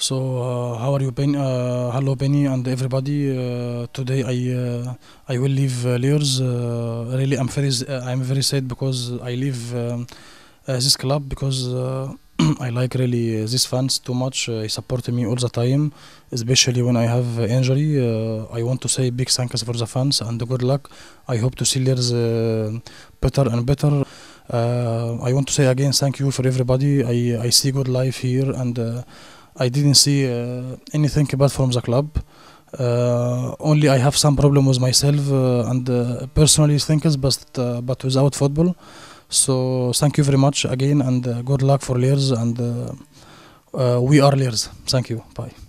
So uh, how are you, Penny? Uh, hello, Penny, and everybody. Uh, today I uh, I will leave uh, Layers. Uh, really, I'm very I'm very sad because I leave um, this club because I like really these fans too much. they support me all the time, especially when I have injury. I want to say big thanks for the fans and good luck. I hope to see Layers better and better. I want to say again thank you for everybody. I I see good life here and. I didn't see anything bad from the club. only I have some problem with myself and personally things, but but without football. So thank you very much again, and good luck for Lears, and we are Lears. Thank you. Bye.